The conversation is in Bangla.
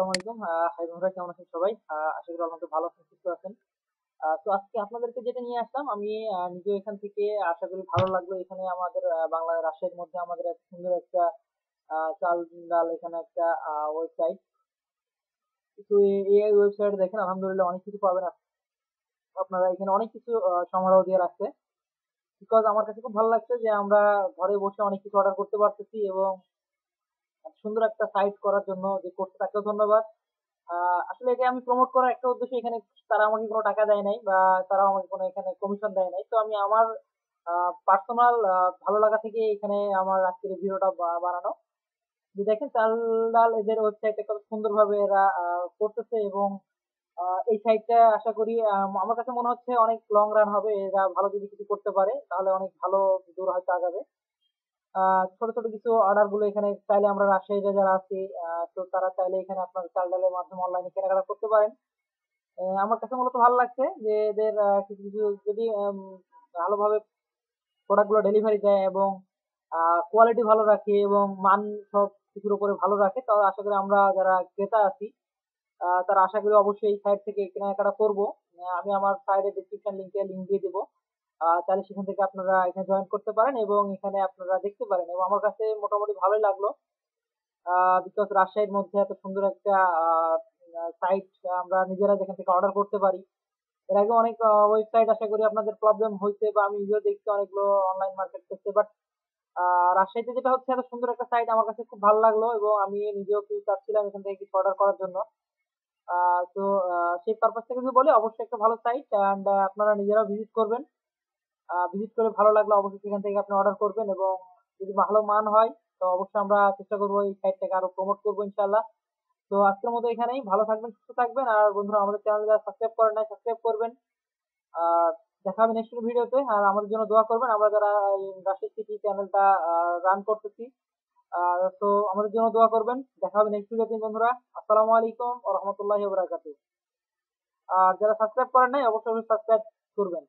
আসসালামু আলাইকুম হাই বন্ধুরা কেমন আছেন সবাই আশা করি ভালো আছেন সুস্থ আছেন তো আজকে আপনাদেরকে যেটা নিয়ে আসলাম আমি নিজেও এখান থেকে আশা করি ভালো লাগলো এখানে আমাদের রাজশাহীর মধ্যে আমাদের এক সুন্দর একটা চাল ডাল এখানে একটা ওয়েবসাইট তো এই ওয়েবসাইট দেখেন আলহামদুলিল্লাহ অনেক কিছু পাবেন আপনারা এখানে অনেক কিছু সমারোহ দিয়ে রাখছে বিকজ আমার কাছে খুব ভালো লাগছে যে আমরা ঘরে বসে অনেক কিছু অর্ডার করতে পারতেছি এবং সুন্দর একটা সাইট করার জন্য যে করছে তাকেও ধন্যবাদ আসলে এটা আমি প্রমোট করার একটা উদ্দেশ্য এখানে তারা আমাকে কোনো টাকা দেয় নাই বা তারা আমাকে কোনো এখানে কমিশন দেয় নাই তো আমি আমার পার্সোনাল ভালো লাগা থেকে এখানে আমার আজকের ভিডিওটা বানানো যে দেখেন চালডাল এদের ওয়েবসাইটটা কত সুন্দরভাবে এরা করতেছে এবং এই সাইটটা আশা করি আমার কাছে মনে হচ্ছে অনেক লং রান হবে এরা ভালো যদি কিছু করতে পারে তাহলে অনেক ভালো দূর হয়তো আগাবে ছোট ছোট কিছু অর্ডার গুলো এখানে চাইলে আমরা রাজশাহীতে যারা আছি তো তারা চাইলে এখানে আপনার চাল ডালের মাধ্যমে অনলাইনে কেনাকাটা করতে পারেন আমার কাছে মূলত ভালো লাগছে যে এদের কিছু কিছু যদি ভালোভাবে প্রোডাক্টগুলো ডেলিভারি দেয় এবং কোয়ালিটি ভালো রাখে এবং মান সব কিছুর উপরে ভালো রাখে তাহলে আশা করি আমরা যারা ক্রেতা আছি তারা আশা করি অবশ্যই এই সাইট থেকে কেনাকাটা আহ আমি আমার সাইডে ডিসক্রিপশন লিঙ্কে লিঙ্ক দিয়ে দেবো তাহলে সেখান থেকে আপনারা এখানে জয়েন করতে পারেন এবং এখানে আপনারা দেখতে পারেন এবং আমার কাছে মোটামুটি ভালোই লাগলো বিকজ রাজশাহীর মধ্যে এত সুন্দর একটা সাইট আমরা নিজেরা যেখান থেকে অর্ডার করতে পারি এর আগে অনেক ওয়েবসাইট আশা করি আপনাদের প্রবলেম হয়েছে বা আমি নিজেও দেখছি অনেকগুলো অনলাইন মার্কেট করছে বাট রাজশাহীতে যেটা হচ্ছে এত সুন্দর একটা সাইট আমার কাছে খুব ভালো লাগলো এবং আমি নিজেও কিছু চাচ্ছিলাম এখান থেকে কিছু অর্ডার করার জন্য তো সেই পারপাস থেকে যদি বলি অবশ্যই একটা ভালো সাইট অ্যান্ড আপনারা নিজেরাও ভিজিট করবেন ভিজিট করে ভালো লাগলে অবশ্যই সেখান থেকে আপনি অর্ডার করবেন এবং যদি ভালো মান হয় তো অবশ্যই আমরা চেষ্টা করবো এই সাইটটাকে আরো প্রমোট করবো ইনশাল্লাহ তো আজকের মতো এখানেই ভালো থাকবেন সুস্থ থাকবেন আর বন্ধুরা আমাদের চ্যানেল যারা সাবস্ক্রাইব করেন না সাবস্ক্রাইব করবেন আর দেখা হবে নেক্সট ভিডিওতে আর আমাদের জন্য দোয়া করবেন আমরা যারা রাশিদ সিটি চ্যানেলটা রান করতেছি তো আমাদের জন্য দোয়া করবেন দেখা হবে নেক্সট ভিডিওতে বন্ধুরা আসসালামু আলাইকুম ও রহমতুল্লাহ বরাকাতু আর যারা সাবস্ক্রাইব করেন নাই অবশ্যই সাবস্ক্রাইব করবেন